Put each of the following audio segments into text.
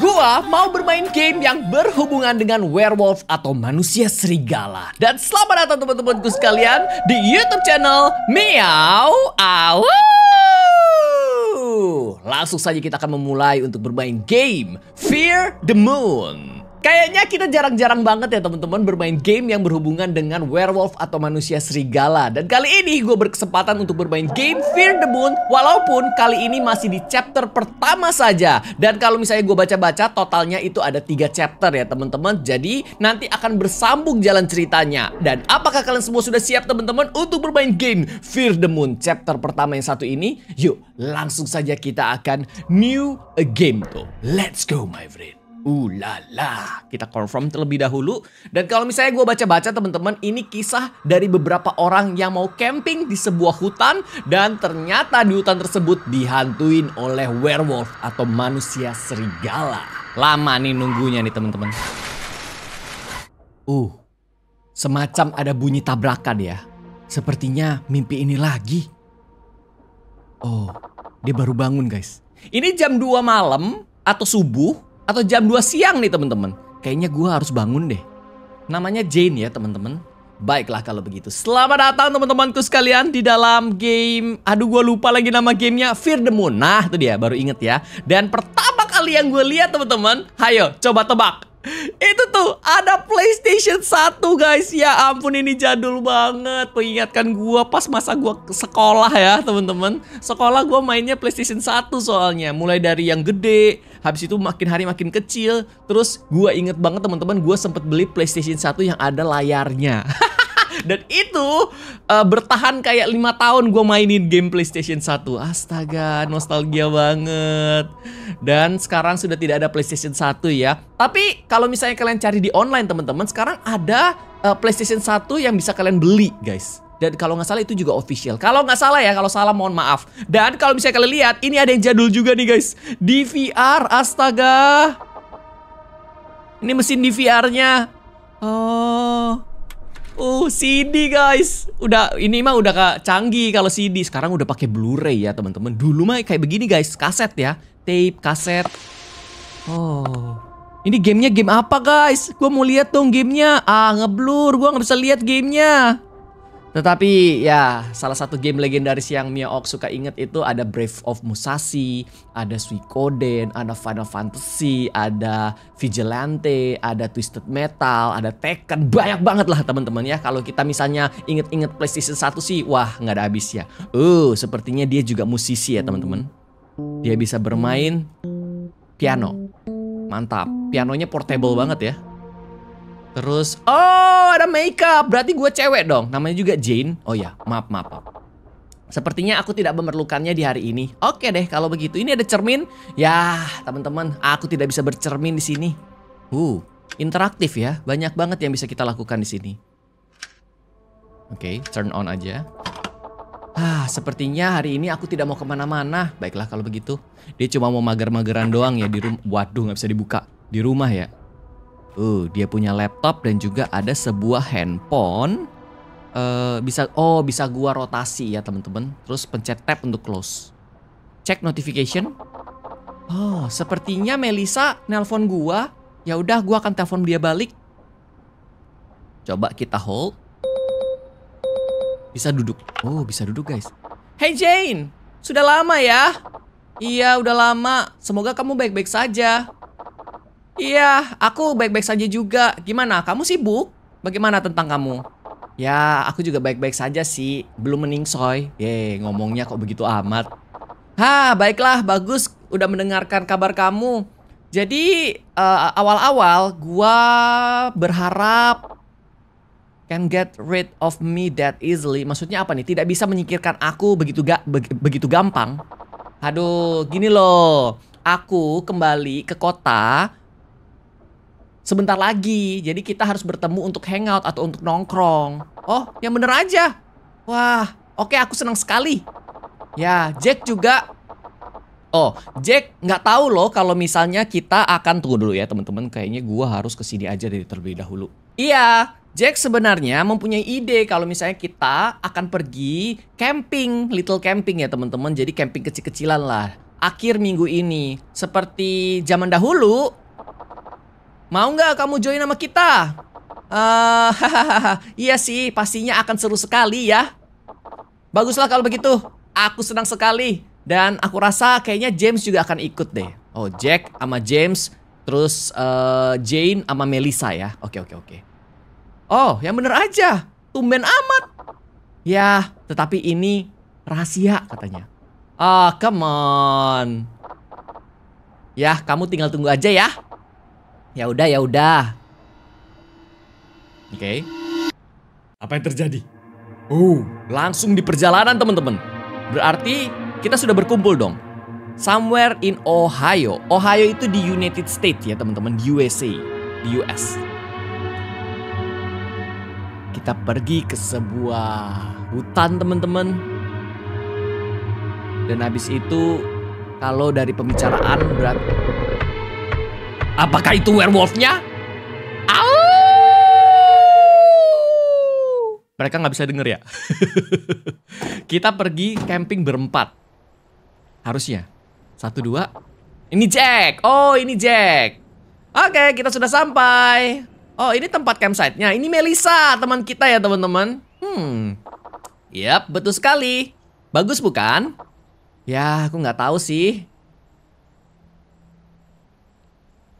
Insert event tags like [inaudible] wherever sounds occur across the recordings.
gua mau bermain game yang berhubungan dengan werewolf atau manusia serigala. Dan selamat datang teman-temanku sekalian di YouTube channel Miau Awu. Langsung saja kita akan memulai untuk bermain game Fear the Moon. Kayaknya kita jarang-jarang banget ya teman-teman bermain game yang berhubungan dengan werewolf atau manusia serigala. Dan kali ini gue berkesempatan untuk bermain game Fear the Moon walaupun kali ini masih di chapter pertama saja. Dan kalau misalnya gue baca-baca totalnya itu ada tiga chapter ya teman-teman. Jadi nanti akan bersambung jalan ceritanya. Dan apakah kalian semua sudah siap teman-teman untuk bermain game Fear the Moon chapter pertama yang satu ini? Yuk langsung saja kita akan new a game tuh. Let's go my friend. Uh kita confirm terlebih dahulu. Dan kalau misalnya gue baca-baca teman-teman, ini kisah dari beberapa orang yang mau camping di sebuah hutan dan ternyata di hutan tersebut dihantuin oleh werewolf atau manusia serigala. Lama nih nunggunya nih teman-teman. Uh, semacam ada bunyi tabrakan ya. Sepertinya mimpi ini lagi. Oh, dia baru bangun guys. Ini jam 2 malam atau subuh atau jam 2 siang nih teman-teman. Kayaknya gue harus bangun deh. Namanya Jane ya teman-teman. Baiklah kalau begitu. Selamat datang teman-temanku sekalian di dalam game... Aduh gue lupa lagi nama gamenya. Fear the Moon. Nah itu dia baru inget ya. Dan pertama kali yang gue lihat teman-teman. Hayo coba tebak. Itu tuh ada PlayStation 1 guys. Ya ampun ini jadul banget. Mengingatkan gua pas masa gua sekolah ya, temen-temen Sekolah gua mainnya PlayStation 1 soalnya. Mulai dari yang gede, habis itu makin hari makin kecil. Terus gua inget banget teman-teman, gua sempet beli PlayStation 1 yang ada layarnya. [laughs] Dan itu uh, bertahan kayak lima tahun gue mainin game PlayStation 1. Astaga, nostalgia banget. Dan sekarang sudah tidak ada PlayStation 1 ya. Tapi kalau misalnya kalian cari di online teman-teman, sekarang ada uh, PlayStation 1 yang bisa kalian beli, guys. Dan kalau nggak salah itu juga official. Kalau nggak salah ya, kalau salah mohon maaf. Dan kalau misalnya kalian lihat, ini ada yang jadul juga nih guys. DVR, astaga. Ini mesin DVR-nya. Oh. Uh, CD guys. Udah ini mah udah kak canggih kalau CD. Sekarang udah pakai Blu-ray ya, teman-teman. Dulu mah kayak begini guys, kaset ya. Tape, kaset. Oh. Ini gamenya game apa guys? Gua mau lihat dong gamenya. Ah, ngeblur. gua nggak bisa lihat gamenya. Tetapi ya salah satu game legendaris yang Mia-Ok suka inget itu ada Brave of Musashi, ada Suikoden, ada Final Fantasy, ada Vigilante, ada Twisted Metal, ada Tekken. Banyak banget lah teman-teman ya. Kalau kita misalnya inget-inget PlayStation 1 sih wah nggak ada habis ya. Uh, sepertinya dia juga musisi ya teman-teman. Dia bisa bermain piano. Mantap. Pianonya portable banget ya. Terus, oh ada makeup, berarti gue cewek dong. Namanya juga Jane. Oh ya, maaf, maaf, maaf. Sepertinya aku tidak memerlukannya di hari ini. Oke deh, kalau begitu ini ada cermin. Ya, teman-teman, aku tidak bisa bercermin di sini. Uh, interaktif ya. Banyak banget yang bisa kita lakukan di sini. Oke, okay, turn on aja. Ah, sepertinya hari ini aku tidak mau kemana-mana. Baiklah kalau begitu. Dia cuma mau mager-mageran doang ya di rumah. Waduh, nggak bisa dibuka. Di rumah ya. Uh, dia punya laptop dan juga ada sebuah handphone. Uh, bisa oh bisa gua rotasi ya teman-teman. Terus pencet tab untuk close. Cek notification. Oh, sepertinya Melisa nelpon gua. Ya udah, gua akan telepon dia balik. Coba kita hold. Bisa duduk. Oh, bisa duduk, guys. Hey Jane, sudah lama ya? Iya, udah lama. Semoga kamu baik-baik saja. Iya, aku baik-baik saja juga. Gimana, kamu sibuk? Bagaimana tentang kamu? Ya, aku juga baik-baik saja sih. Belum meningsoy. Ye, ngomongnya kok begitu amat. Ha, baiklah, bagus. Udah mendengarkan kabar kamu. Jadi, uh, awal-awal gua berharap can get rid of me that easily. Maksudnya apa nih? Tidak bisa menyingkirkan aku begitu ga, begitu gampang. Aduh, gini loh. Aku kembali ke kota sebentar lagi. Jadi kita harus bertemu untuk hangout atau untuk nongkrong. Oh, yang bener aja. Wah, oke okay, aku senang sekali. Ya, Jack juga. Oh, Jack nggak tahu loh kalau misalnya kita akan tunggu dulu ya teman-teman. Kayaknya gua harus kesini aja dari terlebih dahulu. Iya, Jack sebenarnya mempunyai ide kalau misalnya kita akan pergi camping, little camping ya teman-teman. Jadi camping kecil-kecilan lah. Akhir minggu ini, seperti zaman dahulu, Mau nggak kamu join sama kita? Uh, iya sih, pastinya akan seru sekali ya. Baguslah kalau begitu. Aku senang sekali. Dan aku rasa kayaknya James juga akan ikut deh. Oh, Jack sama James. Terus uh, Jane sama Melissa ya. Oke, oke, oke. Oh, yang bener aja. Tumben amat. Ya, tetapi ini rahasia katanya. Ah, oh, come on. Ya, kamu tinggal tunggu aja ya. Ya udah, ya udah. Oke. Okay. Apa yang terjadi? Uh, langsung di perjalanan teman-teman. Berarti kita sudah berkumpul dong. Somewhere in Ohio. Ohio itu di United States ya teman-teman, di USA, di US. Kita pergi ke sebuah hutan teman-teman. Dan habis itu kalau dari pembicaraan berarti. Apakah itu werewolfnya? Au! Mereka nggak bisa denger ya. [laughs] Kita pergi camping berempat. Harusnya. Satu, dua. Ini Jack. Oh, ini Jack. Oke, kita sudah sampai. Oh, ini tempat campsite-nya. Ini Melissa teman kita ya, teman-teman. Hmm. Yap, betul sekali. Bagus bukan? Ya, aku nggak tahu sih.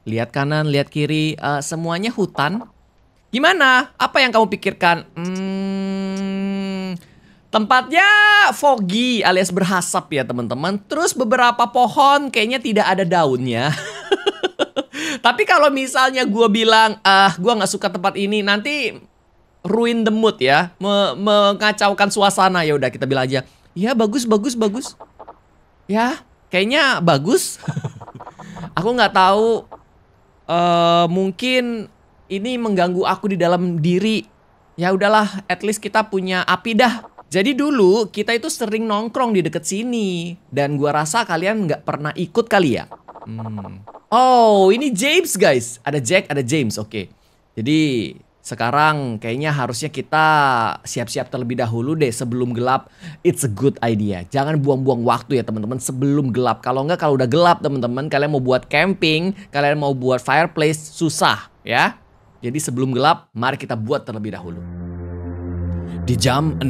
Lihat kanan, lihat kiri, uh, semuanya hutan. Gimana? Apa yang kamu pikirkan? Hmm, tempatnya foggy alias berhasap ya teman-teman. Terus beberapa pohon kayaknya tidak ada daunnya. [laughs] Tapi kalau misalnya gue bilang, ah uh, gue nggak suka tempat ini, nanti ruin the mood ya, me mengacaukan suasana ya udah kita bilang aja. Ya bagus, bagus, bagus. Ya, kayaknya bagus. [laughs] Aku nggak tahu Eh, mungkin ini mengganggu aku di dalam diri. Ya udahlah, at least kita punya api dah. Jadi dulu kita itu sering nongkrong di deket sini dan gua rasa kalian nggak pernah ikut kali ya. Hmm. Oh, ini James guys. Ada Jack, ada James. Oke. Okay. Jadi sekarang kayaknya harusnya kita siap-siap terlebih dahulu deh sebelum gelap. It's a good idea. Jangan buang-buang waktu ya teman-teman sebelum gelap. Kalau enggak kalau udah gelap teman-teman kalian mau buat camping, kalian mau buat fireplace susah ya. Jadi sebelum gelap mari kita buat terlebih dahulu. Di jam 6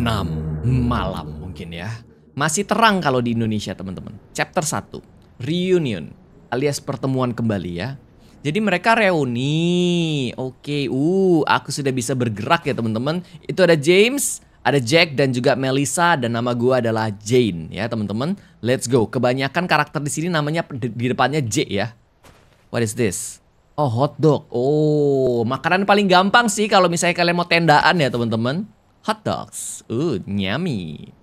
malam mungkin ya. Masih terang kalau di Indonesia teman-teman. Chapter 1. Reunion alias pertemuan kembali ya jadi mereka reuni. Oke, okay. uh, aku sudah bisa bergerak ya teman-teman. Itu ada James, ada Jack dan juga Melissa dan nama gua adalah Jane ya teman-teman. Let's go. Kebanyakan karakter di sini namanya di depannya J ya. What is this? Oh, hot dog. Oh, makanan paling gampang sih kalau misalnya kalian mau tendaan ya teman-teman. Hot dogs. Uh, yummy.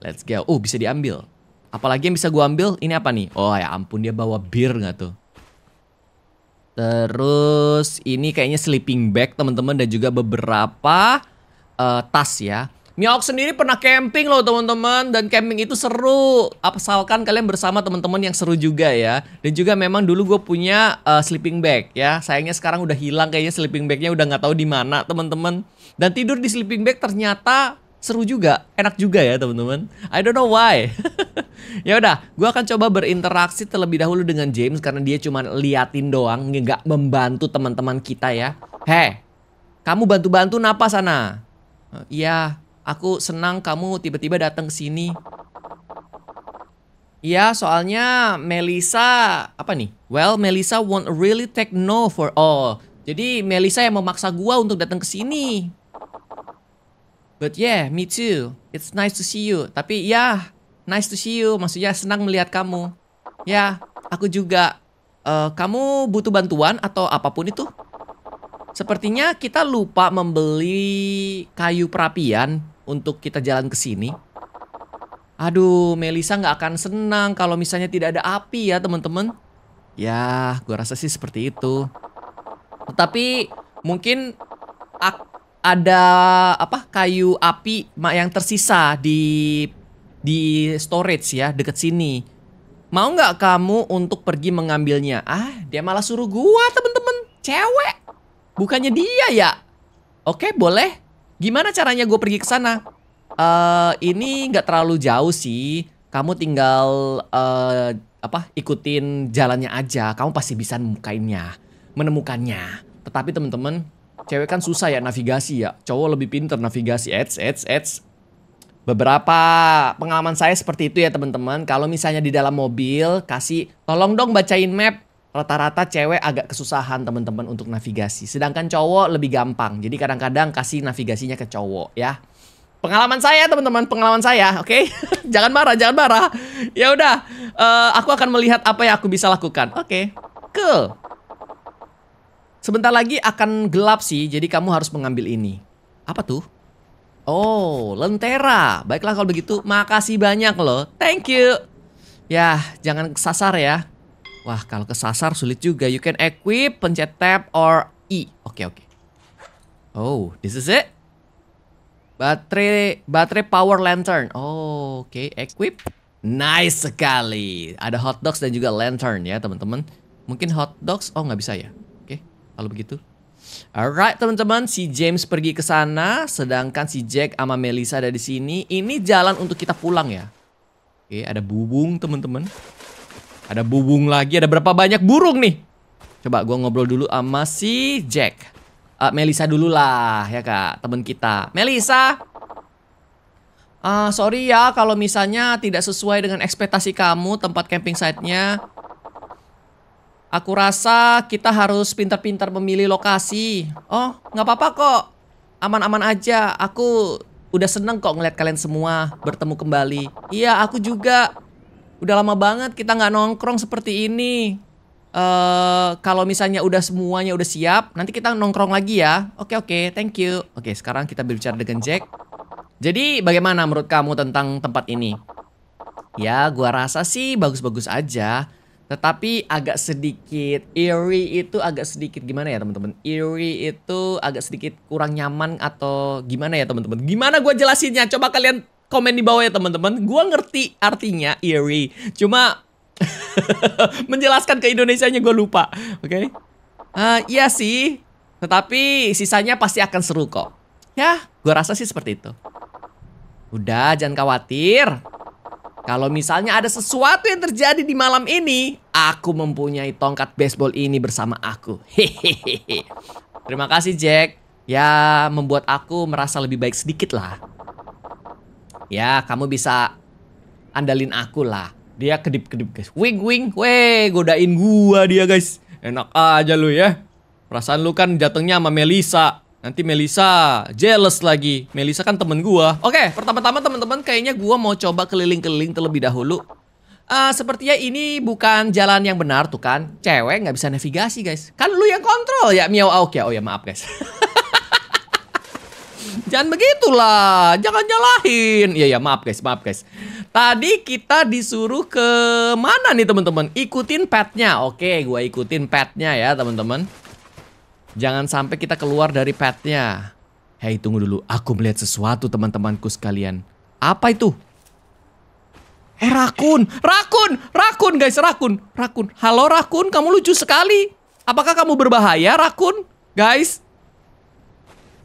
Let's go. Oh, bisa diambil. Apalagi yang bisa gua ambil? Ini apa nih? Oh ya ampun dia bawa bir nggak tuh? Terus ini kayaknya sleeping bag teman-teman dan juga beberapa uh, tas ya. Miok sendiri pernah camping loh teman-teman dan camping itu seru. Asalkan kalian bersama teman-teman yang seru juga ya. Dan juga memang dulu gue punya uh, sleeping bag ya. Sayangnya sekarang udah hilang kayaknya sleeping bagnya udah nggak tahu di mana teman-teman. Dan tidur di sleeping bag ternyata seru juga, enak juga ya teman-teman. I don't know why. [laughs] ya udah, gue akan coba berinteraksi terlebih dahulu dengan James karena dia cuma liatin doang, nggak membantu teman-teman kita ya. Heh, kamu bantu-bantu napa sana? Iya, aku senang kamu tiba-tiba datang ke sini. Iya, soalnya Melisa apa nih? Well, Melisa won't really take no for all. Jadi Melisa yang memaksa gua untuk datang ke sini. But yeah, me too. It's nice to see you. Tapi ya, nice to see you, maksudnya senang melihat kamu. Ya, aku juga. Uh, kamu butuh bantuan atau apapun itu? Sepertinya kita lupa membeli kayu perapian untuk kita jalan ke sini. Aduh, Melisa nggak akan senang kalau misalnya tidak ada api ya teman-teman. Ya, gue rasa sih seperti itu. Tetapi mungkin ada apa kayu api yang tersisa di di storage ya deket sini. Mau nggak kamu untuk pergi mengambilnya? Ah, dia malah suruh gua temen-temen. Cewek. Bukannya dia ya? Oke, boleh. Gimana caranya gue pergi ke sana? Uh, ini nggak terlalu jauh sih. Kamu tinggal uh, apa? Ikutin jalannya aja. Kamu pasti bisa menemukannya menemukannya. Tetapi temen-temen, cewek kan susah ya navigasi ya. Cowok lebih pinter navigasi. Ads, ads, ads beberapa pengalaman saya seperti itu ya teman-teman. Kalau misalnya di dalam mobil, kasih tolong dong bacain map. Rata-rata cewek agak kesusahan teman-teman untuk navigasi. Sedangkan cowok lebih gampang. Jadi kadang-kadang kasih navigasinya ke cowok ya. Pengalaman saya teman-teman, pengalaman saya, oke? Okay? [laughs] jangan marah, jangan marah. Ya udah, uh, aku akan melihat apa yang aku bisa lakukan. Oke, okay. cool. Sebentar lagi akan gelap sih, jadi kamu harus mengambil ini. Apa tuh? Oh, Lentera. Baiklah kalau begitu, makasih banyak loh. Thank you. Ya, jangan kesasar ya. Wah, kalau kesasar sulit juga. You can equip, pencet tab, or E. Oke, okay, oke. Okay. Oh, this is it? Baterai, baterai power lantern. Oh, oke. Okay. Equip. Nice sekali. Ada hot dogs dan juga lantern ya, teman-teman. Mungkin hot dogs. Oh, nggak bisa ya. Oke, okay. kalau begitu. Alright teman-teman, si James pergi ke sana, sedangkan si Jack sama Melisa ada di sini. Ini jalan untuk kita pulang ya. Oke, ada bubung teman-teman. Ada bubung lagi, ada berapa banyak burung nih? Coba gue ngobrol dulu sama si Jack. Uh, eh, Melisa dulu lah ya kak, temen kita. Melisa, uh, ah, sorry ya kalau misalnya tidak sesuai dengan ekspektasi kamu tempat camping site-nya. Aku rasa kita harus pintar-pintar memilih lokasi. Oh, nggak apa-apa kok. Aman-aman aja. Aku udah seneng kok ngeliat kalian semua bertemu kembali. Iya, aku juga. Udah lama banget kita nggak nongkrong seperti ini. Uh, kalau misalnya udah semuanya udah siap, nanti kita nongkrong lagi ya. Oke, oke. thank you. Oke, sekarang kita berbicara dengan Jack. Jadi, bagaimana menurut kamu tentang tempat ini? Ya, gua rasa sih bagus-bagus aja. Tetapi agak sedikit eerie itu agak sedikit gimana ya teman-teman? Eerie itu agak sedikit kurang nyaman atau gimana ya teman-teman? Gimana gue jelasinnya? Coba kalian komen di bawah ya teman-teman. Gue ngerti artinya eerie. Cuma [laughs] menjelaskan ke Indonesianya gue lupa. Oke? Okay? Uh, iya sih. Tetapi sisanya pasti akan seru kok. Ya, gue rasa sih seperti itu. Udah, jangan khawatir. Kalau misalnya ada sesuatu yang terjadi di malam ini, aku mempunyai tongkat baseball ini bersama aku. Hehehe. Terima kasih Jack. Ya, membuat aku merasa lebih baik sedikit lah. Ya, kamu bisa andalin aku lah. Dia kedip-kedip guys. Wing wing, weh, godain gua dia guys. Enak aja lu ya. Perasaan lu kan jatuhnya sama Melisa. Nanti Melisa jealous lagi. Melisa kan temen gua. Oke, okay, pertama-tama teman-teman kayaknya gua mau coba keliling-keliling terlebih dahulu. Uh, sepertinya ini bukan jalan yang benar tuh kan. Cewek nggak bisa navigasi guys. Kan lu yang kontrol ya miau auk ya. Oh ya maaf guys. [laughs] Jangan begitulah, jangan nyalahin. Iya ya, maaf guys, maaf guys. Tadi kita disuruh ke mana nih teman-teman? Ikutin petnya. Oke, gua ikutin petnya ya, teman-teman. Jangan sampai kita keluar dari petnya. Hei, tunggu dulu. Aku melihat sesuatu teman-temanku sekalian. Apa itu? Eh, rakun! Rakun! Rakun, guys! Rakun! Rakun! Halo, rakun! Kamu lucu sekali! Apakah kamu berbahaya, rakun? Guys!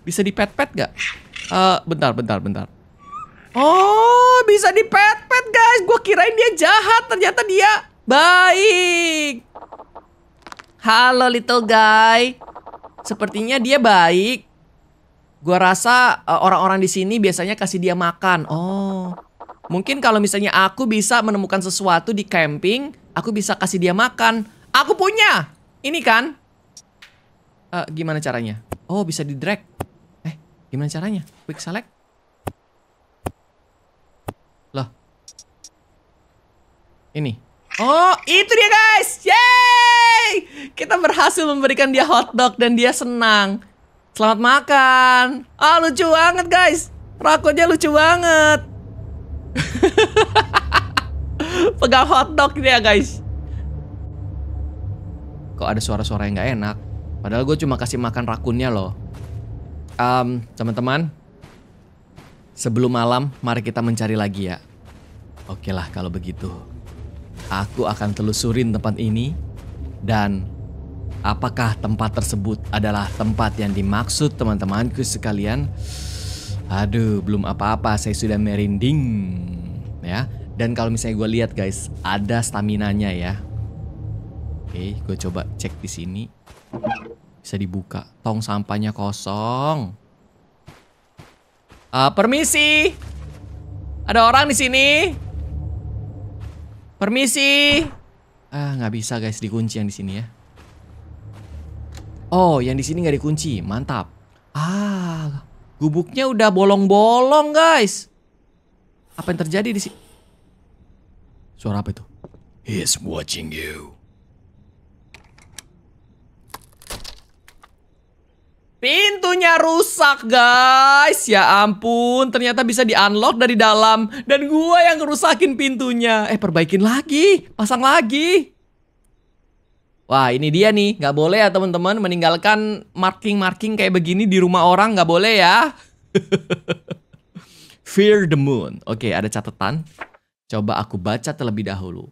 Bisa di pet gak? Uh, eh, bentar, bentar, bentar. Oh, bisa dipet-pet, guys! Gue kirain dia jahat. Ternyata dia baik. Halo, little guy. Sepertinya dia baik. Gua rasa e, orang-orang uh, di sini biasanya kasih dia makan. Oh. Mungkin kalau misalnya aku bisa menemukan sesuatu di camping, aku bisa kasih dia makan. Aku punya. Ini kan? Uh, gimana caranya? Oh, bisa di drag. Eh, gimana caranya? Quick select. Loh. Ini. Oh, itu dia guys. Yeay! Kita berhasil memberikan dia hotdog dan dia senang. Selamat makan. Ah, oh, lucu banget guys. rakunya lucu banget. [laughs] Pegang hotdog dia guys. Kok ada suara-suara yang gak enak? Padahal gue cuma kasih makan rakunnya loh. Um, teman-teman. Sebelum malam, mari kita mencari lagi ya. Oke lah kalau begitu. Aku akan telusurin tempat ini dan apakah tempat tersebut adalah tempat yang dimaksud teman-temanku sekalian? Aduh, belum apa-apa saya sudah merinding ya. Dan kalau misalnya gue lihat guys, ada staminanya ya. Oke, gue coba cek di sini. Bisa dibuka. Tong sampahnya kosong. Uh, permisi. Ada orang di sini. Permisi. Ah, nggak bisa guys dikunci yang di sini ya. Oh, yang di sini nggak dikunci. Mantap. Ah, gubuknya udah bolong-bolong guys. Apa yang terjadi di sini? Suara apa itu? He's watching you. Pintunya rusak guys Ya ampun ternyata bisa di unlock dari dalam Dan gue yang ngerusakin pintunya Eh perbaikin lagi Pasang lagi Wah ini dia nih Gak boleh ya teman-teman Meninggalkan marking-marking kayak begini di rumah orang Gak boleh ya [laughs] Fear the moon Oke ada catatan Coba aku baca terlebih dahulu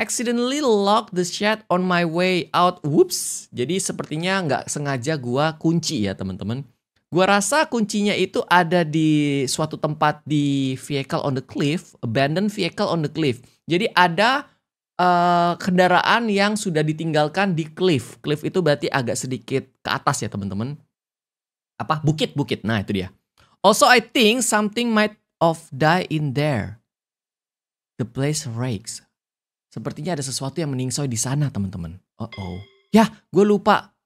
accidentally lock the shed on my way out. Whoops. Jadi sepertinya nggak sengaja gua kunci ya teman-teman. Gua rasa kuncinya itu ada di suatu tempat di vehicle on the cliff, abandoned vehicle on the cliff. Jadi ada uh, kendaraan yang sudah ditinggalkan di cliff. Cliff itu berarti agak sedikit ke atas ya teman-teman. Apa? Bukit-bukit. Nah itu dia. Also I think something might of die in there. The place rakes. Sepertinya ada sesuatu yang meningsoi di sana, teman-teman. Oh, oh. Ya, gue lupa.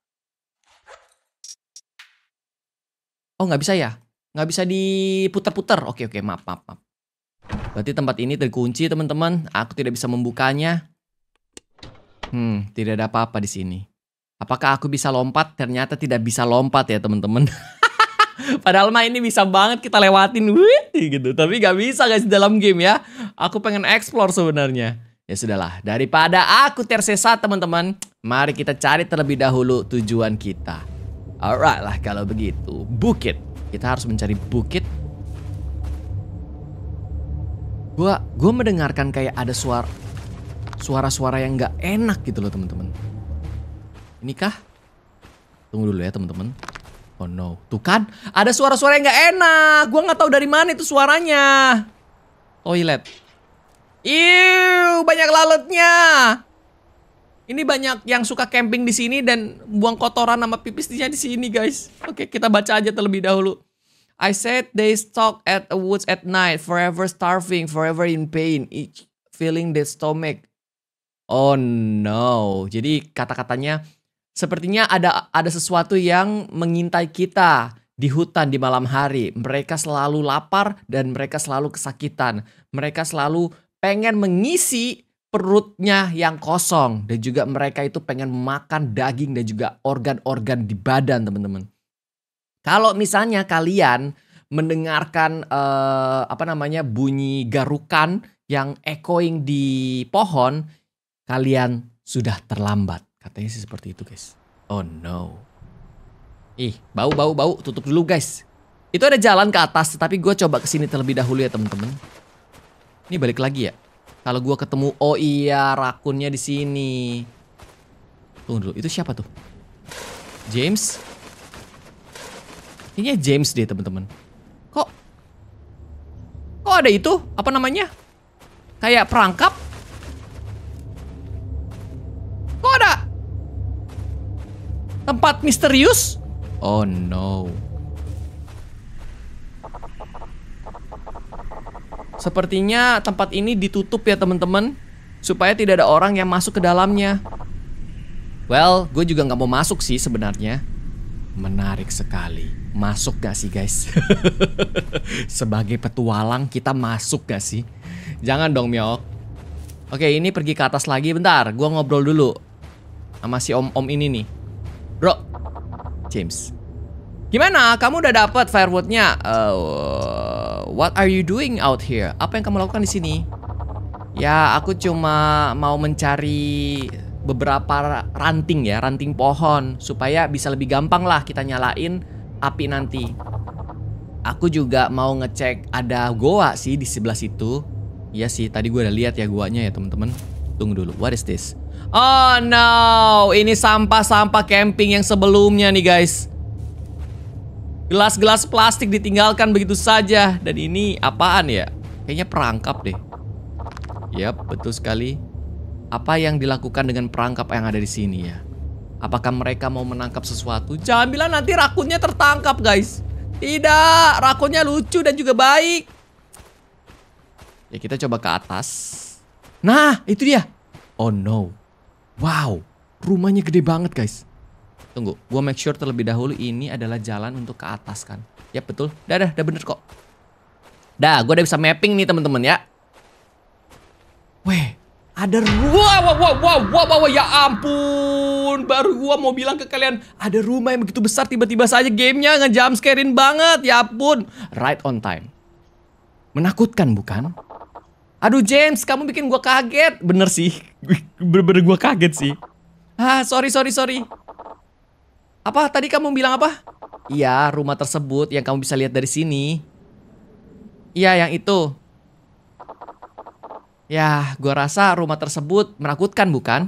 Oh, nggak bisa ya? Nggak bisa diputar-putar. Oke, oke, maaf, maaf, maaf. Berarti tempat ini terkunci, teman-teman. Aku tidak bisa membukanya. Hmm, tidak ada apa-apa di sini. Apakah aku bisa lompat? Ternyata tidak bisa lompat ya, teman-teman. [laughs] Padahal mah ini bisa banget kita lewatin, wih, gitu. Tapi nggak bisa guys dalam game ya. Aku pengen explore sebenarnya. Ya sudahlah, daripada aku tersesat teman-teman, mari kita cari terlebih dahulu tujuan kita. Alright lah kalau begitu, bukit. Kita harus mencari bukit. Gua, gua mendengarkan kayak ada suara suara-suara yang nggak enak gitu loh teman-teman. Ini kah? Tunggu dulu ya teman-teman. Oh no, tuh kan ada suara-suara yang nggak enak. Gua nggak tahu dari mana itu suaranya. Toilet. iu banyak lalatnya. Ini banyak yang suka camping di sini dan buang kotoran sama pipisnya di sini, guys. Oke, kita baca aja terlebih dahulu. I said they stalk at the woods at night, forever starving, forever in pain, each feeling their stomach. Oh no. Jadi kata-katanya sepertinya ada ada sesuatu yang mengintai kita di hutan di malam hari. Mereka selalu lapar dan mereka selalu kesakitan. Mereka selalu pengen mengisi perutnya yang kosong dan juga mereka itu pengen makan daging dan juga organ-organ di badan teman-teman. Kalau misalnya kalian mendengarkan eh, apa namanya bunyi garukan yang echoing di pohon, kalian sudah terlambat. Katanya sih seperti itu guys. Oh no. Ih bau bau bau tutup dulu guys. Itu ada jalan ke atas, tapi gue coba kesini terlebih dahulu ya teman-teman. Ini balik lagi ya? Kalau gua ketemu oh iya rakunnya di sini. Tunggu dulu, itu siapa tuh? James? Ini James deh, teman-teman. Kok Kok ada itu? Apa namanya? Kayak perangkap? Kok ada tempat misterius? Oh no. Sepertinya tempat ini ditutup ya teman-teman supaya tidak ada orang yang masuk ke dalamnya. Well, gue juga gak mau masuk sih sebenarnya. Menarik sekali. Masuk gak sih guys? [laughs] Sebagai petualang kita masuk gak sih? Jangan dong Myok. Oke ini pergi ke atas lagi bentar. Gue ngobrol dulu. Sama si om-om ini nih. Bro. James. Gimana? Kamu udah dapet firewoodnya? Uh, what are you doing out here? Apa yang kamu lakukan di sini? Ya, aku cuma mau mencari beberapa ranting ya, ranting pohon supaya bisa lebih gampang lah kita nyalain api nanti. Aku juga mau ngecek ada goa sih di sebelah situ. Iya sih, tadi gue udah lihat ya goanya ya temen-temen. Tunggu dulu, what is this? Oh no, ini sampah-sampah camping yang sebelumnya nih guys. Gelas-gelas plastik ditinggalkan begitu saja. Dan ini apaan ya? Kayaknya perangkap deh. Yap, betul sekali. Apa yang dilakukan dengan perangkap yang ada di sini ya? Apakah mereka mau menangkap sesuatu? Jangan bilang nanti rakunnya tertangkap, guys. Tidak, rakunnya lucu dan juga baik. Ya, kita coba ke atas. Nah, itu dia. Oh no. Wow, rumahnya gede banget, guys. Tunggu, gue make sure terlebih dahulu ini adalah jalan untuk ke atas kan. Ya betul. Dah, dah, dah bener kok. Dah, gue udah bisa mapping nih teman-teman ya. Weh, ada wow wah wah wah wah wah ya ampun. Baru gue mau bilang ke kalian ada rumah yang begitu besar tiba-tiba saja gamenya ngejumpscarein banget ya pun, Right on time. Menakutkan bukan? Aduh James, kamu bikin gue kaget. Bener sih, bener-bener gue kaget sih. Ah, sorry, sorry, sorry. Apa tadi kamu bilang apa? Iya, rumah tersebut yang kamu bisa lihat dari sini. Iya, yang itu. Ya, gua rasa rumah tersebut menakutkan bukan?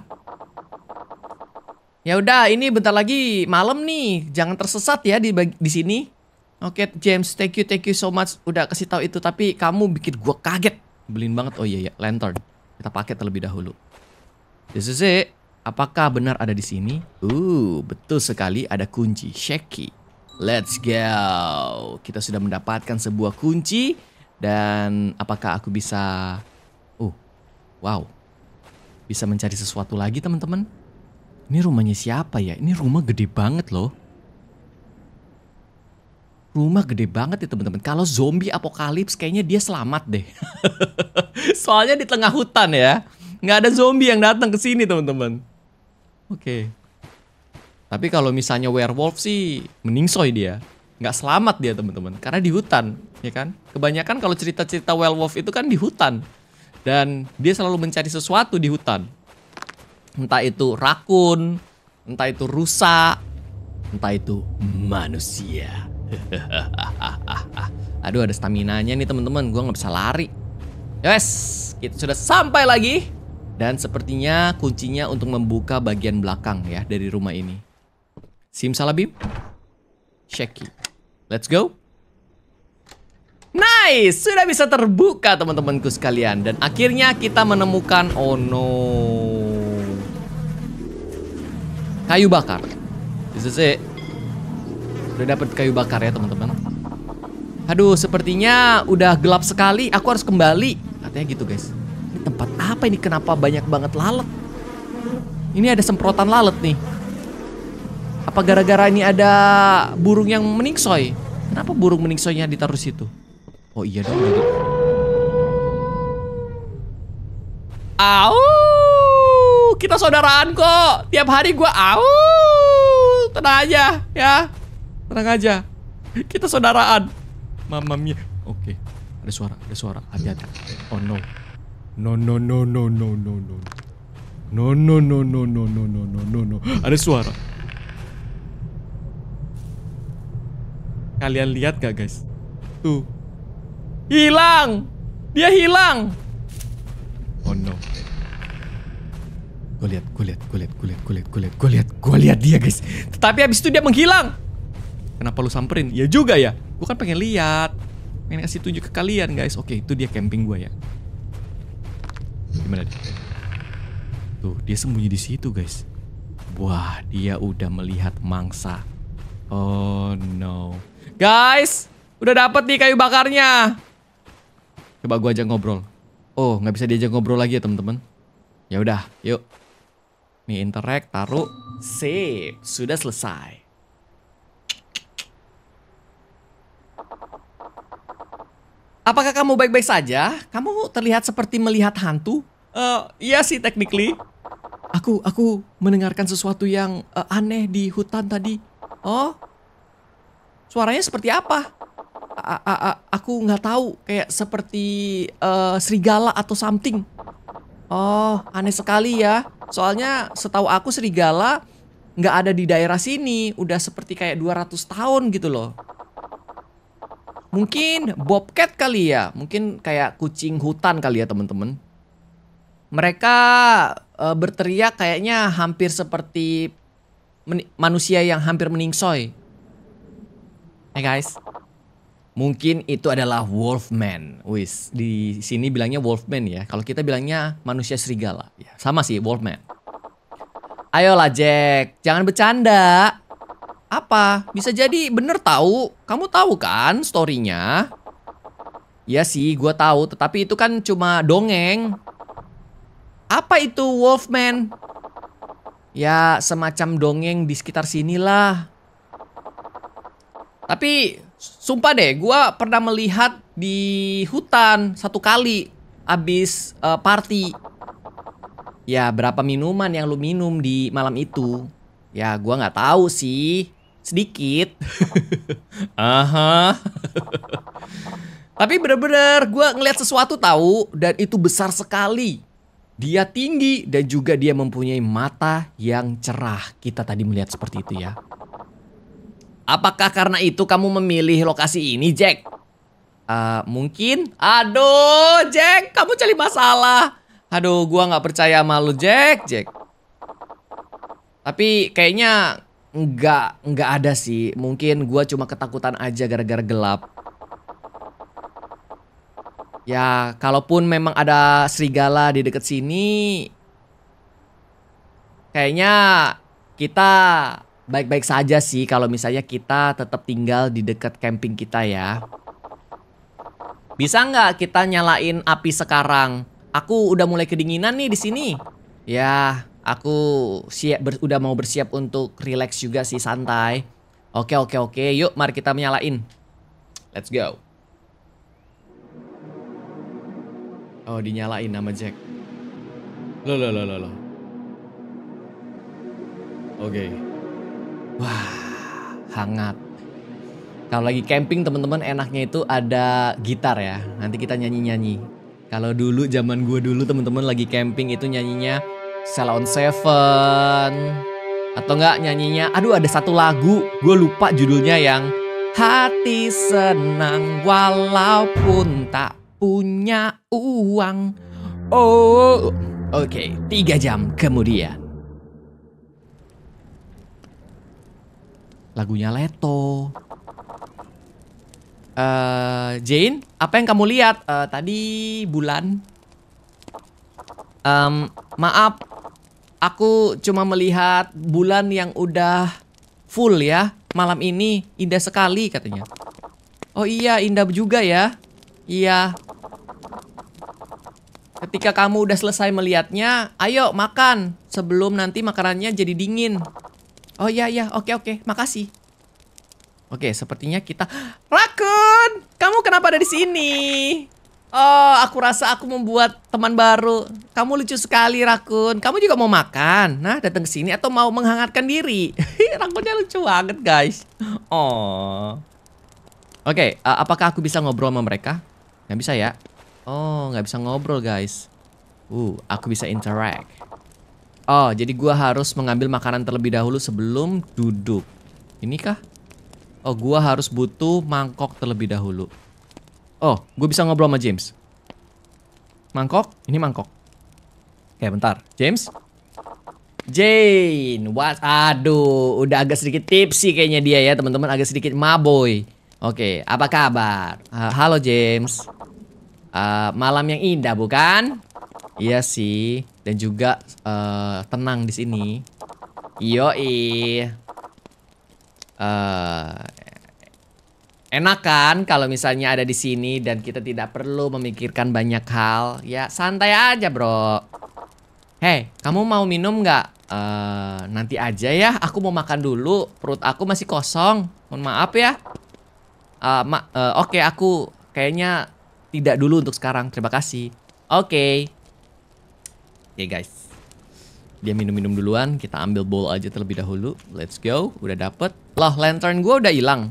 Ya udah, ini bentar lagi malam nih. Jangan tersesat ya di di sini. Oke, okay, James, thank you, thank you so much udah kasih tahu itu, tapi kamu bikin gua kaget. Belin banget. Oh iya ya, lantern. Kita pakai terlebih dahulu. This is it. Apakah benar ada di sini? Uh, betul sekali ada kunci. Shaky. Let's go. Kita sudah mendapatkan sebuah kunci. Dan apakah aku bisa... Uh, wow. Bisa mencari sesuatu lagi teman-teman? Ini rumahnya siapa ya? Ini rumah gede banget loh. Rumah gede banget ya teman-teman. Kalau zombie apokalips kayaknya dia selamat deh. [laughs] Soalnya di tengah hutan ya. Nggak ada zombie yang datang ke sini teman-teman. Oke. Tapi kalau misalnya werewolf sih meningsoy dia. Nggak selamat dia teman-teman. Karena di hutan, ya kan? Kebanyakan kalau cerita-cerita werewolf itu kan di hutan. Dan dia selalu mencari sesuatu di hutan. Entah itu rakun, entah itu rusa, entah itu manusia. [laughs] Aduh ada stamina-nya nih teman-teman, gue nggak bisa lari. Yes, kita sudah sampai lagi dan sepertinya kuncinya untuk membuka bagian belakang ya dari rumah ini. Simsalabim. Shaky. Let's go. Nice, sudah bisa terbuka teman-temanku sekalian dan akhirnya kita menemukan oh no. Kayu bakar. This is it. Udah dapat kayu bakar ya, teman-teman. Aduh, sepertinya udah gelap sekali. Aku harus kembali. Katanya gitu, guys. Ini tempat apa ini kenapa banyak banget lalat? Ini ada semprotan lalat nih. Apa gara-gara ini ada burung yang meningsoi? Kenapa burung meningsoinya ditaruh situ? Oh iya dong jadi. Au! Kita saudaraan kok. Tiap hari gua au. Tenang aja ya. Tenang aja. Kita saudaraan. mamamnya Oke. Okay. Ada suara, ada suara. Hati-hati. Oh no. No no no no no no no. No no no no no no no no no no. Ada suara. Kalian lihat gak guys? Tuh. Hilang. Dia hilang. Oh no. Gue lihat, gue lihat, gue lihat, gue lihat, gue lihat, gue lihat, gue lihat, gue lihat dia guys. Tetapi habis itu dia menghilang. Kenapa lu samperin? Ya juga ya. Gue kan pengen lihat. Pengen kasih tunjuk ke kalian guys. Oke, itu dia camping gue ya. Gimana dia? Tuh, dia sembunyi di situ, guys. Wah, dia udah melihat mangsa. Oh no. Guys, udah dapet nih kayu bakarnya. Coba gua aja ngobrol. Oh, nggak bisa diajak ngobrol lagi ya, teman-teman. Ya udah, yuk. Nih interact, taruh. Sip, sudah selesai. Apakah kamu baik-baik saja? Kamu terlihat seperti melihat hantu? Uh, iya sih, technically. Aku, aku mendengarkan sesuatu yang uh, aneh di hutan tadi. Oh, suaranya seperti apa? A -a -a aku nggak tahu, kayak seperti uh, serigala atau something. Oh, aneh sekali ya. Soalnya setahu aku serigala nggak ada di daerah sini. Udah seperti kayak 200 tahun gitu loh. Mungkin bobcat kali ya. Mungkin kayak kucing hutan kali ya teman-teman. Mereka e, berteriak kayaknya hampir seperti manusia yang hampir meningsoy. Hey guys. Mungkin itu adalah wolfman. Wis, di sini bilangnya wolfman ya. Kalau kita bilangnya manusia serigala. Ya, sama sih wolfman. Ayolah Jack, jangan bercanda. Apa? Bisa jadi bener tahu. Kamu tahu kan storynya? ya sih, gue tahu. Tetapi itu kan cuma dongeng. Apa itu Wolfman? Ya, semacam dongeng di sekitar sinilah. Tapi, sumpah deh, gue pernah melihat di hutan satu kali abis uh, party. Ya, berapa minuman yang lu minum di malam itu? Ya, gue nggak tahu sih sedikit. Aha. Tapi bener-bener gue ngeliat sesuatu tahu dan itu besar sekali. Dia tinggi dan juga dia mempunyai mata yang cerah. Kita tadi melihat seperti itu ya. Apakah karena itu kamu memilih lokasi ini, Jack? Uh, mungkin. Aduh, Jack, kamu cari masalah. Aduh, gua nggak percaya malu, Jack, Jack. Tapi kayaknya nggak enggak ada sih. Mungkin gue cuma ketakutan aja gara-gara gelap. Ya, kalaupun memang ada serigala di dekat sini, kayaknya kita baik-baik saja sih kalau misalnya kita tetap tinggal di dekat camping kita ya. Bisa nggak kita nyalain api sekarang? Aku udah mulai kedinginan nih di sini. Ya, aku siap ber, udah mau bersiap untuk relax juga sih santai. Oke oke oke, yuk mari kita menyalain. Let's go. Oh, dinyalain nama Jack. Lo lo lo lo lo. Oke. Wah, hangat. Kalau lagi camping teman-teman enaknya itu ada gitar ya. Nanti kita nyanyi-nyanyi. Kalau dulu zaman gue dulu teman-teman lagi camping itu nyanyinya Salon Seven, atau enggak nyanyinya, aduh ada satu lagu, gue lupa judulnya yang Hati senang walaupun tak punya uang. Oh, oke, okay, tiga jam kemudian. Lagunya Leto. Uh, Jane, apa yang kamu lihat uh, tadi bulan? Um, maaf, aku cuma melihat bulan yang udah full ya. Malam ini indah sekali katanya. Oh iya, indah juga ya. Iya. Ketika kamu udah selesai melihatnya, ayo makan sebelum nanti makanannya jadi dingin. Oh iya iya, oke oke, makasih. Oke, sepertinya kita [gasps] Rakun, kamu kenapa ada di sini? Oh, aku rasa aku membuat teman baru. Kamu lucu sekali, Rakun. Kamu juga mau makan? Nah, datang ke sini atau mau menghangatkan diri? [laughs] Rakunnya lucu banget, guys. Oh. Oke, okay, uh, eh, apakah aku bisa ngobrol sama mereka? Gak bisa ya? Oh, gak bisa ngobrol, guys. Uh, aku bisa interact. Oh, jadi gua harus mengambil makanan terlebih dahulu sebelum duduk. Ini kah? Oh, gua harus butuh mangkok terlebih dahulu. Oh, gue bisa ngobrol sama James. Mangkok? Ini mangkok. Oke, bentar. James? Jane, what? Aduh, udah agak sedikit tipsy kayaknya dia ya, teman-teman. Agak sedikit maboy. Oke, apa kabar? Uh, halo, James. Uh, malam yang indah, bukan? Iya sih. Dan juga uh, tenang di sini. Yoi. Uh, Enak kan kalau misalnya ada di sini dan kita tidak perlu memikirkan banyak hal. Ya santai aja bro. Hei, kamu mau minum nggak? Uh, nanti aja ya, aku mau makan dulu. Perut aku masih kosong. Mohon maaf ya. Uh, ma uh, Oke, okay, aku kayaknya tidak dulu untuk sekarang. Terima kasih. Oke. Okay. Oke okay, guys. Dia minum-minum duluan. Kita ambil bowl aja terlebih dahulu. Let's go. Udah dapet. Loh, lantern gue udah hilang.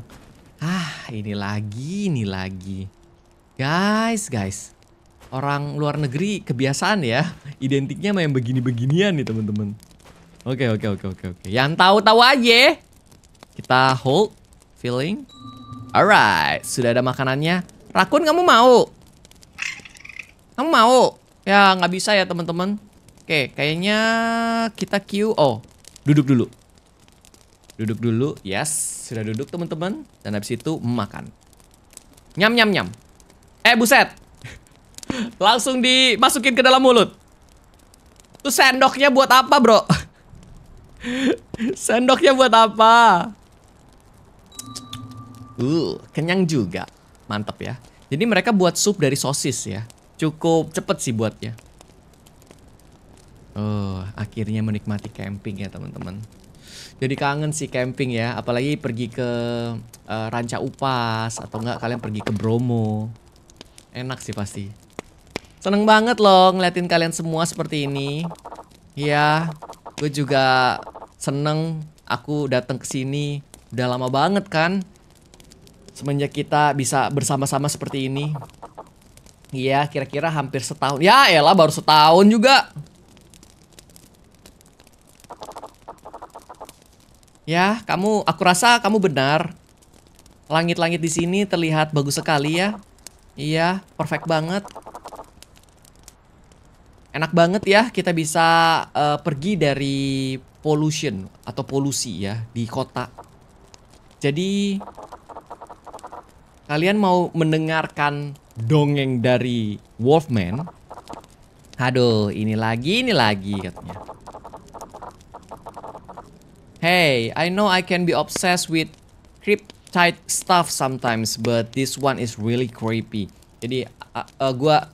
Ah, ini lagi, ini lagi. Guys, guys. Orang luar negeri kebiasaan ya. Identiknya main begini-beginian nih teman-teman. Oke, oke, oke, oke, oke. Yang tahu-tahu aja. Kita hold. Feeling. Alright, sudah ada makanannya. Rakun, kamu mau? Kamu mau? Ya, nggak bisa ya teman-teman. Oke, kayaknya kita queue. Oh, duduk dulu. Duduk dulu, yes. Sudah duduk teman-teman dan habis itu makan. Nyam nyam nyam. Eh buset. [laughs] Langsung dimasukin ke dalam mulut. Tuh sendoknya buat apa, Bro? [laughs] sendoknya buat apa? Uh, kenyang juga. Mantap ya. Jadi mereka buat sup dari sosis ya. Cukup cepet sih buatnya. Oh, akhirnya menikmati camping ya teman-teman jadi kangen sih camping ya apalagi pergi ke uh, Ranca Upas atau enggak kalian pergi ke Bromo enak sih pasti seneng banget loh ngeliatin kalian semua seperti ini ya gue juga seneng aku datang ke sini udah lama banget kan semenjak kita bisa bersama-sama seperti ini Iya, kira-kira hampir setahun. Ya, elah baru setahun juga. Ya, kamu aku rasa kamu benar. Langit-langit di sini terlihat bagus sekali ya. Iya, perfect banget. Enak banget ya kita bisa uh, pergi dari pollution atau polusi ya di kota. Jadi kalian mau mendengarkan dongeng dari Wolfman? Aduh, ini lagi, ini lagi katanya. Hey, I know I can be obsessed with cryptid stuff sometimes, but this one is really creepy. Jadi uh, uh, gua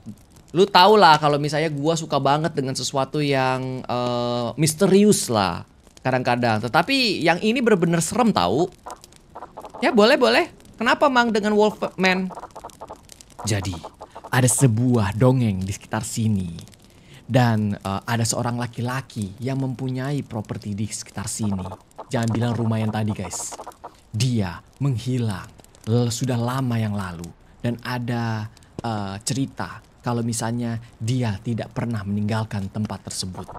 lu tau lah kalau misalnya gua suka banget dengan sesuatu yang uh, misterius lah kadang-kadang. Tetapi yang ini bener-bener serem tau. Ya boleh boleh. Kenapa mang dengan Wolfman? Jadi ada sebuah dongeng di sekitar sini dan uh, ada seorang laki-laki yang mempunyai properti di sekitar sini. Jangan bilang rumah yang tadi guys. Dia menghilang sudah lama yang lalu. Dan ada uh, cerita kalau misalnya dia tidak pernah meninggalkan tempat tersebut.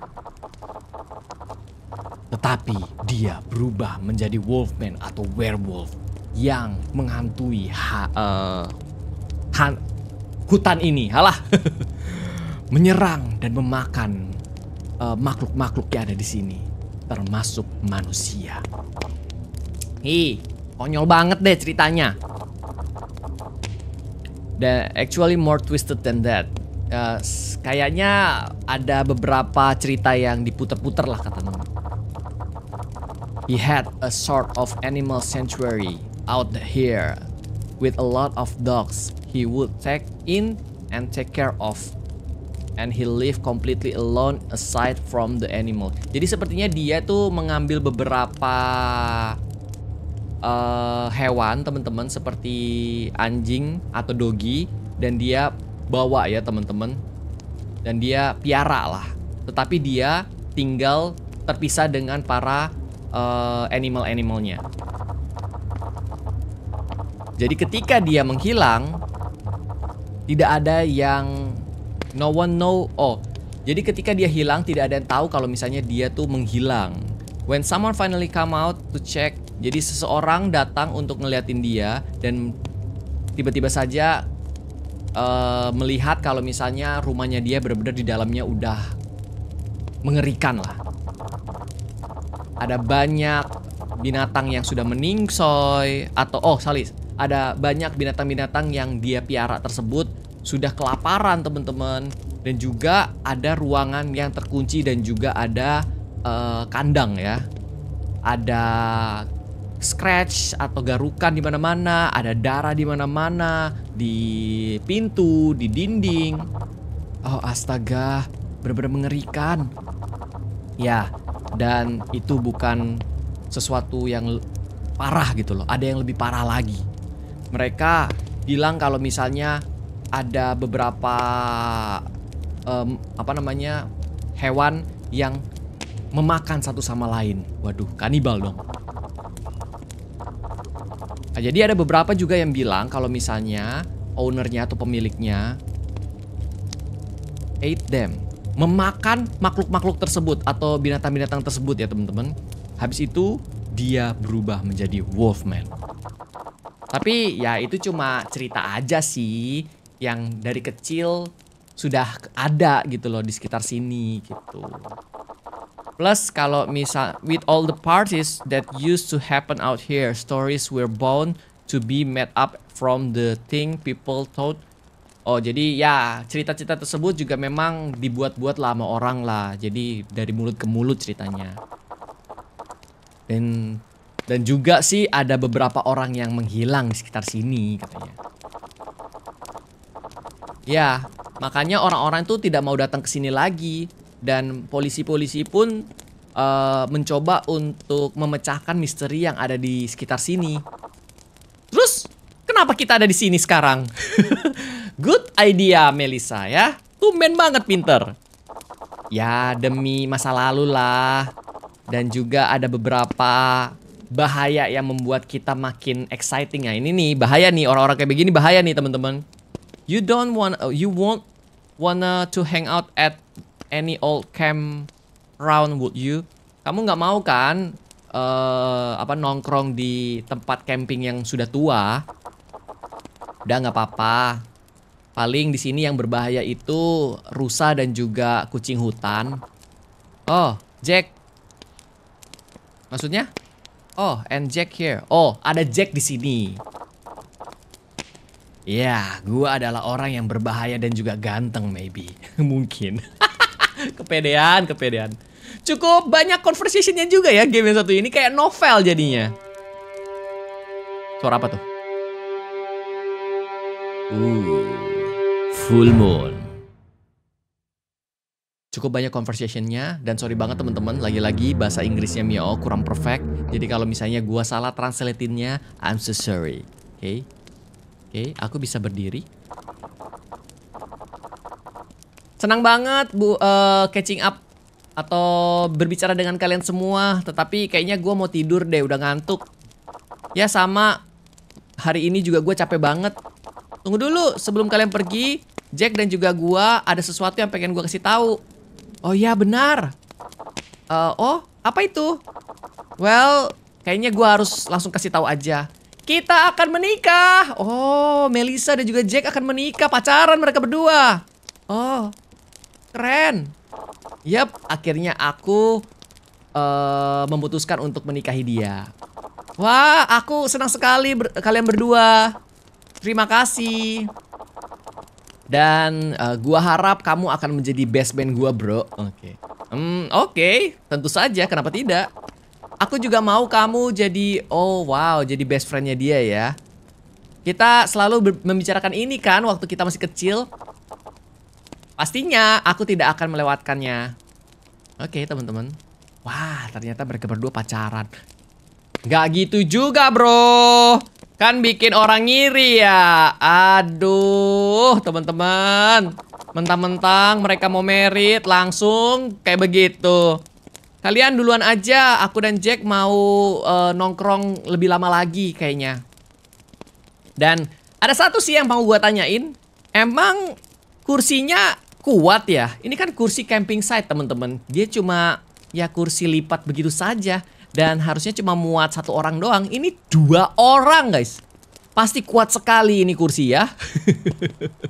Tetapi dia berubah menjadi wolfman atau werewolf yang menghantui ha, uh, hutan ini. Halah. [laughs] menyerang dan memakan eh, makhluk-makhluk uh, yang ada di sini, termasuk manusia. Hi, konyol banget deh ceritanya. Dan actually more twisted than that. Uh, kayaknya ada beberapa cerita yang diputer-puter lah kata teman. He had a sort of animal sanctuary out here with a lot of dogs he would take in and take care of and he live completely alone aside from the animal. Jadi sepertinya dia tuh mengambil beberapa uh, hewan teman-teman seperti anjing atau dogi dan dia bawa ya teman-teman dan dia piara lah. Tetapi dia tinggal terpisah dengan para uh, animal-animalnya. Jadi ketika dia menghilang, tidak ada yang No one know. Oh, jadi ketika dia hilang tidak ada yang tahu kalau misalnya dia tuh menghilang. When someone finally come out to check, jadi seseorang datang untuk ngeliatin dia dan tiba-tiba saja uh, melihat kalau misalnya rumahnya dia benar-benar di dalamnya udah mengerikan lah. Ada banyak binatang yang sudah meningsoy atau oh salis, ada banyak binatang-binatang yang dia piara tersebut sudah kelaparan teman-teman dan juga ada ruangan yang terkunci dan juga ada uh, kandang ya ada scratch atau garukan di mana-mana ada darah di mana-mana di pintu di dinding oh astaga benar-benar mengerikan ya dan itu bukan sesuatu yang parah gitu loh ada yang lebih parah lagi mereka bilang kalau misalnya ada beberapa um, apa namanya hewan yang memakan satu sama lain. Waduh, kanibal dong. Nah, jadi ada beberapa juga yang bilang kalau misalnya ownernya atau pemiliknya ate them, memakan makhluk-makhluk tersebut atau binatang-binatang tersebut ya teman-teman. Habis itu dia berubah menjadi wolfman. Tapi ya itu cuma cerita aja sih yang dari kecil sudah ada gitu loh di sekitar sini gitu. Plus kalau misal with all the parties that used to happen out here, stories were bound to be made up from the thing people thought. Oh jadi ya cerita-cerita tersebut juga memang dibuat-buat lah sama orang lah. Jadi dari mulut ke mulut ceritanya. Dan dan juga sih ada beberapa orang yang menghilang di sekitar sini katanya. Ya, makanya orang-orang itu tidak mau datang ke sini lagi dan polisi-polisi pun uh, mencoba untuk memecahkan misteri yang ada di sekitar sini. Terus kenapa kita ada di sini sekarang? [laughs] Good idea Melissa ya. Tumben banget pinter. Ya demi masa lalu lah. Dan juga ada beberapa bahaya yang membuat kita makin exciting ya. Ini nih bahaya nih orang-orang kayak begini bahaya nih teman-teman. You don't want uh, you won't wanna to hang out at any old camp round would you? Kamu nggak mau kan uh, apa nongkrong di tempat camping yang sudah tua? Udah nggak apa-apa. Paling di sini yang berbahaya itu rusa dan juga kucing hutan. Oh, Jack. Maksudnya? Oh, and Jack here. Oh, ada Jack di sini. Ya, gue adalah orang yang berbahaya dan juga ganteng maybe. [laughs] Mungkin. [laughs] kepedean, kepedean. Cukup banyak conversationnya juga ya game yang satu ini. Kayak novel jadinya. Suara apa tuh? Uh, full moon. Cukup banyak conversationnya dan sorry banget teman-teman lagi-lagi bahasa Inggrisnya Mio kurang perfect. Jadi kalau misalnya gua salah translatinnya, I'm so sorry. Oke. Okay? Oke, okay, aku bisa berdiri. Senang banget bu uh, catching up atau berbicara dengan kalian semua. Tetapi kayaknya gue mau tidur deh, udah ngantuk. Ya sama, hari ini juga gue capek banget. Tunggu dulu, sebelum kalian pergi, Jack dan juga gue ada sesuatu yang pengen gue kasih tahu. Oh ya benar. Uh, oh, apa itu? Well, kayaknya gue harus langsung kasih tahu aja. Kita akan menikah. Oh, Melisa dan juga Jack akan menikah. Pacaran mereka berdua. Oh, keren. Yap, akhirnya aku uh, memutuskan untuk menikahi dia. Wah, aku senang sekali ber kalian berdua. Terima kasih. Dan uh, gua harap kamu akan menjadi best man gua, bro. Oke. Okay. Hmm, oke. Okay. Tentu saja, kenapa tidak? Aku juga mau kamu jadi oh wow, jadi best friendnya dia ya. Kita selalu membicarakan ini kan waktu kita masih kecil. Pastinya aku tidak akan melewatkannya. Oke, okay, teman-teman. Wah, ternyata mereka berdua pacaran. Gak gitu juga, Bro. Kan bikin orang ngiri ya. Aduh, teman-teman. Mentang-mentang mereka mau merit langsung kayak begitu. Kalian duluan aja, aku dan Jack mau uh, nongkrong lebih lama lagi kayaknya. Dan ada satu sih yang mau gue tanyain, emang kursinya kuat ya? Ini kan kursi camping site temen-temen. Dia cuma ya kursi lipat begitu saja. Dan harusnya cuma muat satu orang doang. Ini dua orang guys. Pasti kuat sekali ini kursi ya.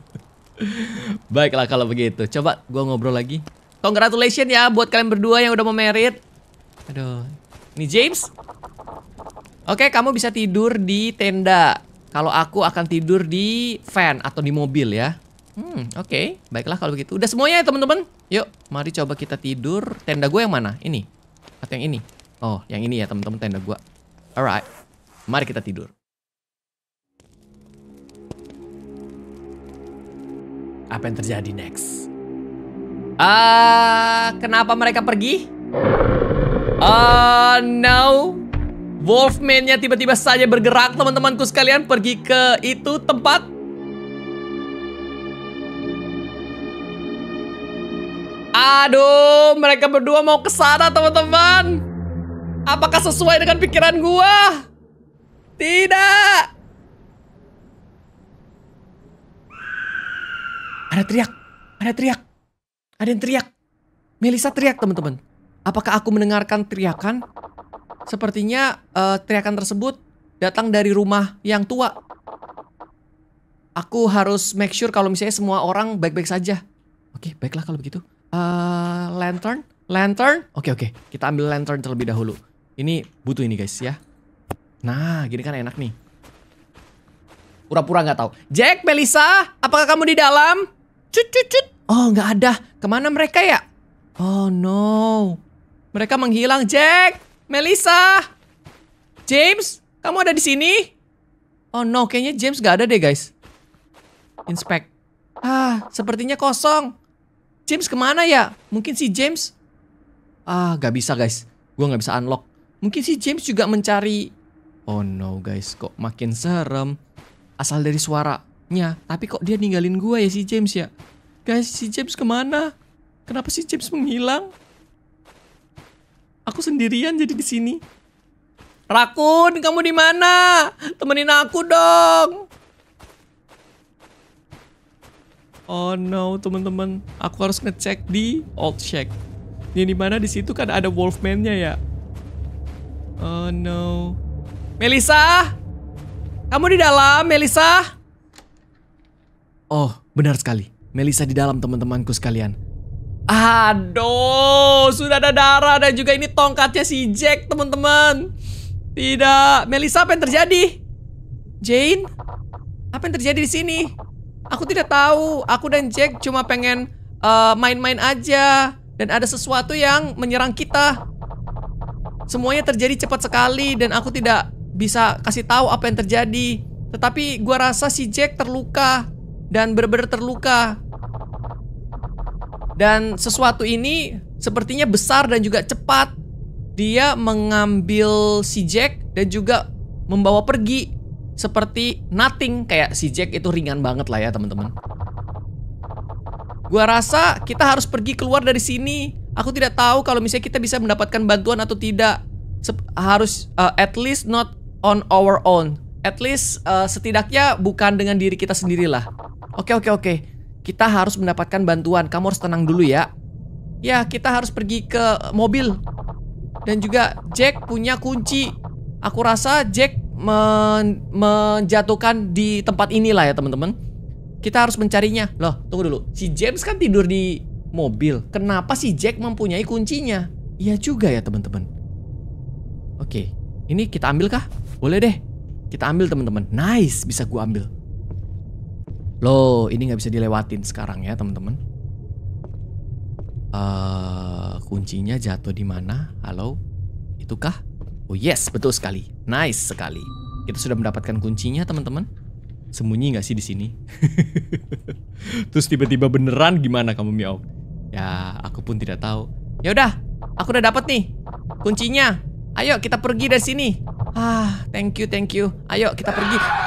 [laughs] Baiklah kalau begitu. Coba gue ngobrol lagi. Congratulations ya buat kalian berdua yang udah mau merit. Aduh. Ini James. Oke, kamu bisa tidur di tenda. Kalau aku akan tidur di van atau di mobil ya. Hmm, oke. Okay. Baiklah kalau begitu. Udah semuanya ya teman-teman. Yuk, mari coba kita tidur. Tenda gue yang mana? Ini? Atau yang ini? Oh, yang ini ya teman-teman tenda gue. Alright. Mari kita tidur. Apa yang terjadi next? Uh, kenapa mereka pergi? Uh, no. Wolfman-nya tiba-tiba saja bergerak, teman-temanku sekalian, pergi ke itu tempat. Aduh, mereka berdua mau ke sana, teman-teman. Apakah sesuai dengan pikiran gua? Tidak. Ada teriak. Ada teriak. Ada yang teriak. Melisa teriak teman-teman. Apakah aku mendengarkan teriakan? Sepertinya uh, teriakan tersebut datang dari rumah yang tua. Aku harus make sure kalau misalnya semua orang baik-baik saja. Oke, okay, baiklah kalau begitu. Uh, lantern, lantern. Oke okay, oke, okay. kita ambil lantern terlebih dahulu. Ini butuh ini guys ya. Nah, gini kan enak nih. Pura-pura nggak -pura tahu. Jack, Melissa, apakah kamu di dalam? Cut cut cut. Oh, nggak ada. Kemana mereka ya? Oh no. Mereka menghilang, Jack. Melissa. James, kamu ada di sini? Oh no, kayaknya James nggak ada deh, guys. Inspect. Ah, sepertinya kosong. James kemana ya? Mungkin si James... Ah, nggak bisa, guys. Gue nggak bisa unlock. Mungkin si James juga mencari... Oh no, guys. Kok makin serem. Asal dari suaranya. Tapi kok dia ninggalin gue ya si James ya? Guys, si James kemana? Kenapa si James menghilang? Aku sendirian jadi di sini. Rakun, kamu di mana? Temenin aku dong. Oh no, teman-teman, aku harus ngecek di Old Shack. Ini di mana di situ kan ada Wolfman-nya ya. Oh no. Melisa? Kamu di dalam, Melisa? Oh, benar sekali. Melisa di dalam teman-temanku sekalian. Aduh, sudah ada darah dan juga ini tongkatnya si Jack, teman-teman. Tidak, Melisa apa yang terjadi? Jane, apa yang terjadi di sini? Aku tidak tahu. Aku dan Jack cuma pengen eh, main-main uh, aja dan ada sesuatu yang menyerang kita. Semuanya terjadi cepat sekali dan aku tidak bisa kasih tahu apa yang terjadi. Tetapi gua rasa si Jack terluka dan benar-benar terluka. Dan sesuatu ini sepertinya besar dan juga cepat. Dia mengambil si Jack dan juga membawa pergi seperti nothing kayak si Jack itu ringan banget lah ya teman-teman. Gua rasa kita harus pergi keluar dari sini. Aku tidak tahu kalau misalnya kita bisa mendapatkan bantuan atau tidak. Sep harus uh, at least not on our own. At least uh, setidaknya bukan dengan diri kita sendirilah. Oke okay, oke okay, oke. Okay. Kita harus mendapatkan bantuan. Kamu harus tenang dulu ya. Ya, kita harus pergi ke mobil. Dan juga Jack punya kunci. Aku rasa Jack men menjatuhkan di tempat inilah ya, teman-teman. Kita harus mencarinya. Loh, tunggu dulu. Si James kan tidur di mobil. Kenapa si Jack mempunyai kuncinya? Iya juga ya, teman-teman. Oke, ini kita ambil kah? Boleh deh. Kita ambil, teman-teman. Nice, bisa gua ambil. Loh, ini nggak bisa dilewatin sekarang ya, teman-teman. Uh, kuncinya jatuh di mana? Halo? Itukah? Oh yes, betul sekali. Nice sekali. Kita sudah mendapatkan kuncinya, teman-teman. Sembunyi nggak sih di sini? [laughs] Terus tiba-tiba beneran gimana kamu miau? Ya, aku pun tidak tahu. Ya udah, aku udah dapat nih kuncinya. Ayo kita pergi dari sini. Ah, thank you, thank you. Ayo kita pergi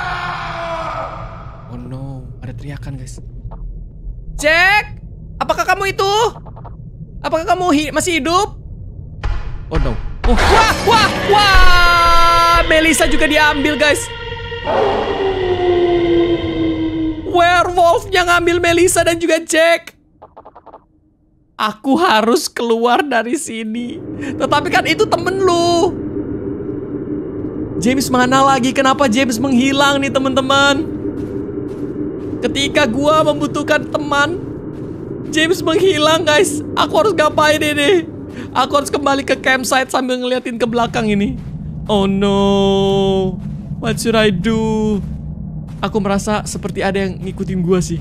teriakan guys. Jack, apakah kamu itu? Apakah kamu hi masih hidup? Oh no. Oh. Wah, wah, wah. Melissa juga diambil guys. Werewolf yang ngambil Melissa dan juga Jack. Aku harus keluar dari sini. Tetapi kan itu temen lu. James mana lagi? Kenapa James menghilang nih teman-teman? Ketika gua membutuhkan teman, James menghilang, guys. Aku harus ngapain ini? Aku harus kembali ke campsite sambil ngeliatin ke belakang ini. Oh no. What should I do? Aku merasa seperti ada yang ngikutin gua sih.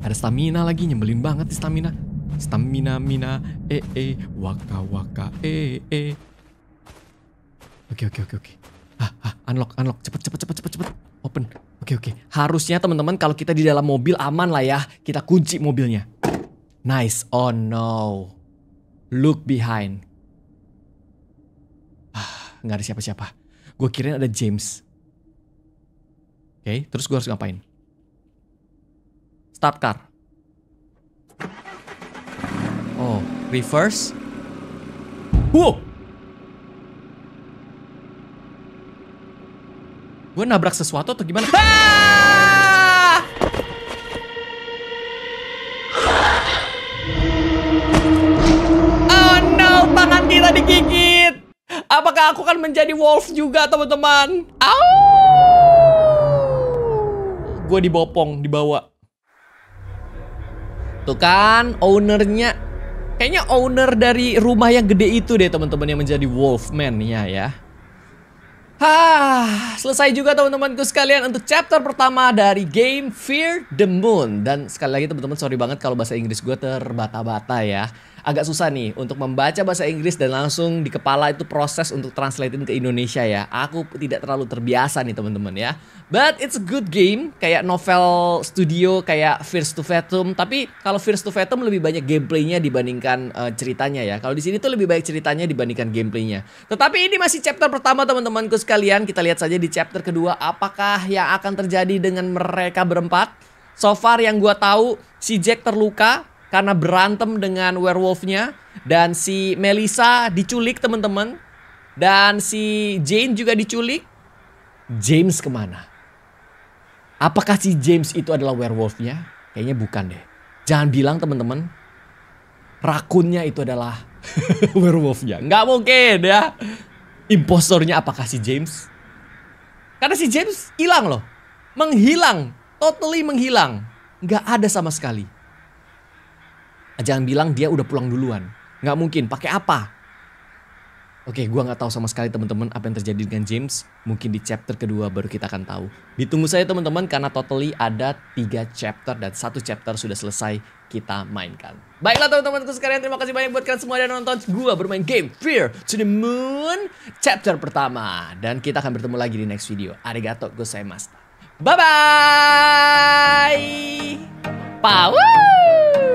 Ada stamina lagi, nyebelin banget nih stamina. Stamina mina eh eh waka waka eh eh. Oke oke oke oke. Ah, ah, unlock, unlock, cepet cepet cepet cepet cepet. Open. Oke, oke. Harusnya teman-teman kalau kita di dalam mobil aman lah ya. Kita kunci mobilnya. Nice. Oh no. Look behind. Ah, nggak ada siapa-siapa. Gue kirain ada James. Oke, okay, terus gue harus ngapain? Start car. Oh, reverse. Wow, Gue nabrak sesuatu atau gimana? Ah! Oh no, tangan kita digigit. Apakah aku akan menjadi wolf juga, teman-teman? Au! Gue dibopong, dibawa. Tuh kan, ownernya Kayaknya owner dari rumah yang gede itu deh teman-teman yang menjadi Wolfman iya, ya ya. Hah, selesai juga teman-temanku sekalian untuk chapter pertama dari game Fear the Moon. Dan sekali lagi teman-teman sorry banget kalau bahasa Inggris gue terbata-bata ya agak susah nih untuk membaca bahasa Inggris dan langsung di kepala itu proses untuk translatein ke Indonesia ya. Aku tidak terlalu terbiasa nih teman-teman ya. But it's a good game kayak novel studio kayak First to Fathom tapi kalau First to Fathom lebih banyak gameplaynya dibandingkan uh, ceritanya ya. Kalau di sini tuh lebih banyak ceritanya dibandingkan gameplaynya. Tetapi ini masih chapter pertama teman-temanku sekalian. Kita lihat saja di chapter kedua apakah yang akan terjadi dengan mereka berempat. So far yang gue tahu si Jack terluka karena berantem dengan werewolfnya dan si Melisa diculik teman-teman dan si Jane juga diculik. James kemana? Apakah si James itu adalah werewolfnya? Kayaknya bukan deh. Jangan bilang teman-teman rakunnya itu adalah [laughs] werewolfnya. Nggak mungkin ya. Impostornya apakah si James? Karena si James hilang loh. Menghilang. Totally menghilang. Nggak ada sama sekali. Jangan bilang dia udah pulang duluan. Nggak mungkin. Pakai apa? Oke, gue gua nggak tahu sama sekali teman-teman apa yang terjadi dengan James. Mungkin di chapter kedua baru kita akan tahu. Ditunggu saya teman-teman karena totally ada tiga chapter dan satu chapter sudah selesai kita mainkan. Baiklah teman-temanku sekalian, terima kasih banyak buat kalian semua yang nonton gua bermain game Fear to the Moon chapter pertama dan kita akan bertemu lagi di next video. Arigato gozaimashita. Bye bye. Power.